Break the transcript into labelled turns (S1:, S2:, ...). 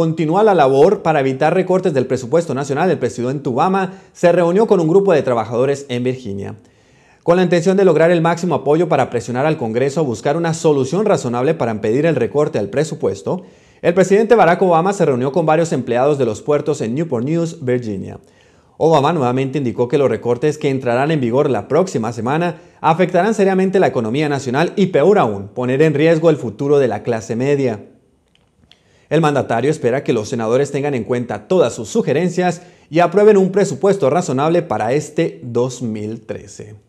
S1: continúa la labor para evitar recortes del presupuesto nacional, el presidente Obama se reunió con un grupo de trabajadores en Virginia. Con la intención de lograr el máximo apoyo para presionar al Congreso a buscar una solución razonable para impedir el recorte al presupuesto, el presidente Barack Obama se reunió con varios empleados de los puertos en Newport News, Virginia. Obama nuevamente indicó que los recortes que entrarán en vigor la próxima semana afectarán seriamente la economía nacional y, peor aún, poner en riesgo el futuro de la clase media. El mandatario espera que los senadores tengan en cuenta todas sus sugerencias y aprueben un presupuesto razonable para este 2013.